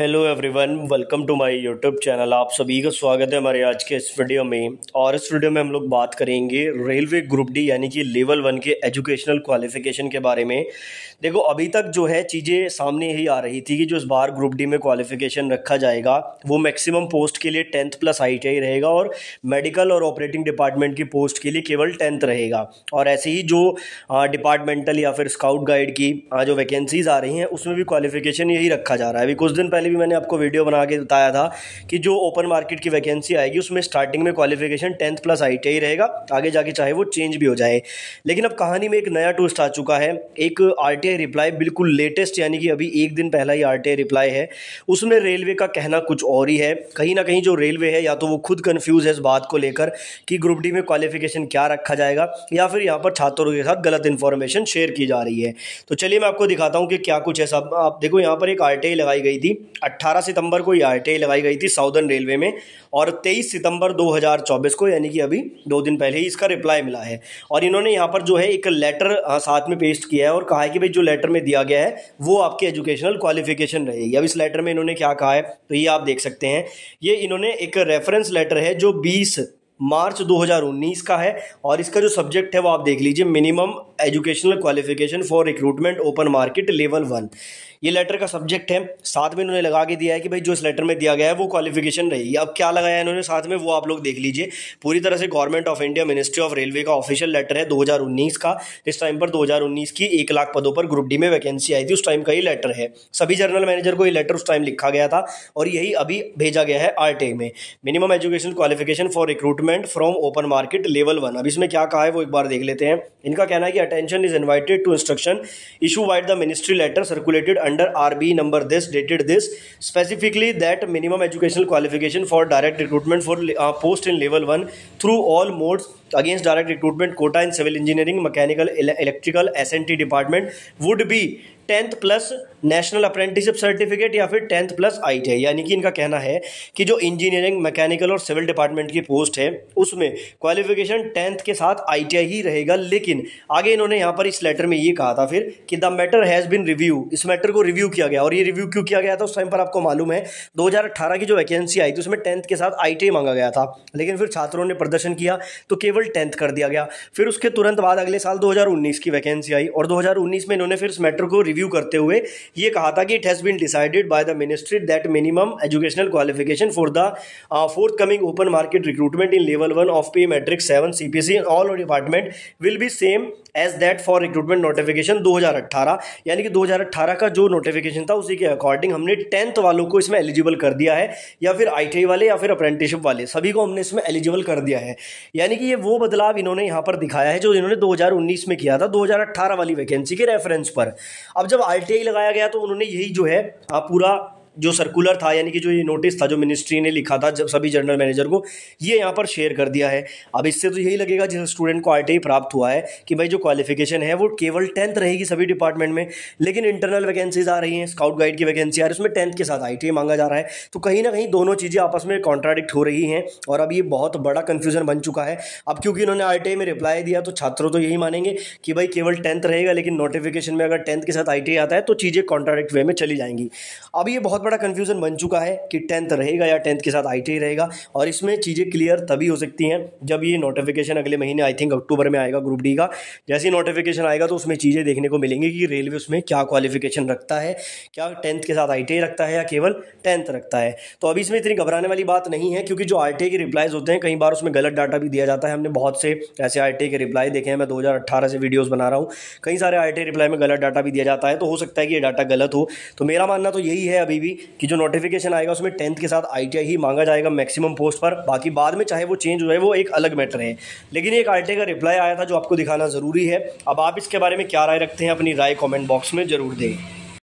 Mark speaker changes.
Speaker 1: hello everyone welcome to my YouTube channel आप सभी का स्वागत है हमारे आज के इस वीडियो में और इस वीडियो में हम लोग बात करेंगे रेलवे ग्रुप डी यानी कि लेवल वन के एजुकेशनल क्वालिफिकेशन के बारे में देखो अभी तक जो है चीज़ें सामने ही आ रही थी कि जो इस बार ग्रुप डी में क्वालिफिकेशन रखा जाएगा वो मैक्सिमम पोस्ट के लिए टेंथ प्लस आई रहेगा और मेडिकल और ऑपरेटिंग डिपार्टमेंट की पोस्ट के लिए केवल टेंथ रहेगा और ऐसे ही जो डिपार्टमेंटल या फिर स्काउट गाइड की जो वैकेंसीज़ आ रही हैं उसमें भी क्वालिफिकेशन यही रखा जा रहा है अभी कुछ दिन पहले भी मैंने आपको वीडियो बना के बताया था कि जो ओपन मार्केट की वैकेंसी आएगी उसमें स्टार्टिंग में qualification tenth plus I T रहेगा आगे जाके चाहे वो चेंज भी हो जाए लेकिन अब कहानी में एक नया ट्विस्ट आ चुका है एक आर टी आई रिप्लाई बिल्कुल लेटेस्ट यानी कि अभी एक दिन पहला ही आर टी आई रिप्लाई है उसमें रेलवे का कहना कुछ और ही है कहीं ना कहीं जो रेलवे है या तो वो खुद कन्फ्यूज़ है इस बात को लेकर कि ग्रुप डी में क्वालिफिकेशन क्या रखा जाएगा या फिर यहाँ पर छात्रों के साथ गलत इन्फॉर्मेशन शेयर की जा रही है तो चलिए मैं आपको दिखाता हूँ कि क्या कुछ है सब आप देखो यहाँ पर एक आर लगाई गई थी 18 सितंबर को ये टी लगाई गई थी साउदर्न रेलवे में और 23 सितंबर 2024 को यानी कि अभी दो दिन पहले ही इसका रिप्लाई मिला है और इन्होंने यहाँ पर जो है एक लेटर हाँ, साथ में पेस्ट किया है और कहा है कि भाई जो लेटर में दिया गया है वो आपकी एजुकेशनल क्वालिफिकेशन रहेगी अब इस लेटर में इन्होंने क्या कहा है तो ये आप देख सकते हैं ये इन्होंने एक रेफरेंस लेटर है जो बीस मार्च 2019 का है और इसका जो सब्जेक्ट है वो आप देख लीजिए minimum educational qualification for recruitment open market level one ये लेटर का सब्जेक्ट है साथ में इन्होंने लगा के दिया है कि भाई जो इस लेटर में दिया गया है वो क्वालिफिकेशन रहेगी अब क्या लगाया है इन्होंने साथ में वो आप लोग देख लीजिए पूरी तरह से government of India ministry of railway का ऑफिशियल लेटर है 2019 का इस टाइम पर 2019 की एक लाख पदों पर ग्रुप डी में वैकेंसी आई थी उस टाइम का ही लेटर है सभी जनरल मैनेजर को ये लेटर उस टाइम लिखा गया था और यही अभी भेजा गया है आर में minimum education qualification for recruitment from open market level one अब इसमें क्या कहा है वो एक बार देख लेते हैं इनका कहना है कि attention is invited to instruction issued by the ministry letter circulated under RB number this dated this specifically that minimum educational qualification for direct recruitment for uh, post in level 1 through all modes against direct recruitment quota in civil engineering mechanical ele electrical SNT department would be tenth plus national apprenticeship certificate या फिर tenth plus I T यानी कि इनका कहना है कि जो engineering mechanical और सिविल डिपार्टमेंट की पोस्ट है उसमें क्वालिफिकेशन टेंथ के साथ आई ही रहेगा लेकिन आगे इन्होंने यहाँ पर इस लेटर में ये कहा था फिर कि the matter has been review इस मैटर को रिव्यू किया गया और ये रिव्यू क्यों किया गया था उस टाइम पर आपको मालूम है दो की जो वैकेंसी आई थी उसमें टेंथ के साथ आई मांगा गया था लेकिन फिर छात्रों ने प्रदर्शन किया तो केवल टेंथ कर दिया गया फिर उसके तुरंत बाद अगले साल दो की वैकेंसी आई और दो में इन्होंने फिर इस मैटर को रिव्यू रिव्यू करते हुए ये कहा था कि it has been decided by the ministry that minimum educational qualification for the forthcoming open market recruitment in level one of pay matrix seven C P C all department will be same as that for recruitment notification 2018 यानी कि 2018 का जो notification था उसी के according हमने tenth वालों को इसमें एलिजिबल कर दिया है या फिर आई वाले या फिर अप्रेंटिसशिप वाले सभी को हमने इसमें एलिजिबल कर दिया है यानी कि ये वो बदलाव इन्होंने यहाँ पर दिखाया है जो इन्होंने 2019 में किया था 2018 वाली वैकेंसी के रेफरेंस पर अब जब आई लगाया गया तो उन्होंने यही जो है पूरा जो सर्कुलर था यानी कि जो ये नोटिस था जो मिनिस्ट्री ने लिखा था जब सभी जनरल मैनेजर को ये यहाँ पर शेयर कर दिया है अब इससे तो यही लगेगा जिस स्टूडेंट को आर प्राप्त हुआ है कि भाई जो क्वालिफिकेशन है वो केवल टेंथ रहेगी सभी डिपार्टमेंट में लेकिन इंटरनल वैकेंसीज आ रही हैं स्काउट गाइड की वैकेंसी आ रही है उसमें टेंथ के साथ आई मांगा जा रहा है तो कहीं ना कहीं दोनों चीज़ें आपस में कॉन्ट्राडिक्ट हो रही हैं और अब ये बहुत बड़ा कन्फ्यूजन बन चुका है अब क्योंकि इन्होंने आर में रिप्लाई दिया तो छात्रों तो यही मानेंगे कि भाई केवल टेंथ रहेगा लेकिन नोटिफिकेशन में अगर टेंथ के साथ आई आता है तो चीज़ें कॉन्ट्राडिक्ट वे में चली जाएंगी अब ये बहुत बहुत बड़ा कन्फ्यूज़न बन चुका है कि टेंथ रहेगा या टेंथ के साथ आई e रहेगा और इसमें चीज़ें क्लियर तभी हो सकती हैं जब ये नोटिफिकेशन अगले महीने आई थिंक अक्टूबर में आएगा ग्रुप डी का जैसे ही नोटिफिकेशन आएगा तो उसमें चीज़ें देखने को मिलेंगी कि रेलवे उसमें क्या क्वालिफिकेशन रखता है क्या टेंथ के साथ आई e रखता है या केवल टेंथ रखता है तो अभी इसमें इतनी घबराने वाली बात नहीं है क्योंकि जो टी e के रिप्लाइज होते हैं कई बार उसमें गलत डाटा भी दिया जाता है हमने बहुत से ऐसे आर के रिप्लाई देखे हैं मैं दो से वीडियोज़ बना रहा हूँ कई सारे आर रिप्लाई में गलत डाटा भी दिया जाता है तो हो सकता है कि ये डाटा गलत हो तो मेरा मानना तो यही है अभी भी होगी कि जो नोटिफिकेशन आएगा उसमें टेंथ के साथ आई ही मांगा जाएगा मैक्सिमम पोस्ट पर बाकी बाद में चाहे वो चेंज हो जाए वो एक अलग मैटर है लेकिन एक आर का रिप्लाई आया था जो आपको दिखाना ज़रूरी है अब आप इसके बारे में क्या राय रखते हैं अपनी राय कॉमेंट बॉक्स में ज़रूर दें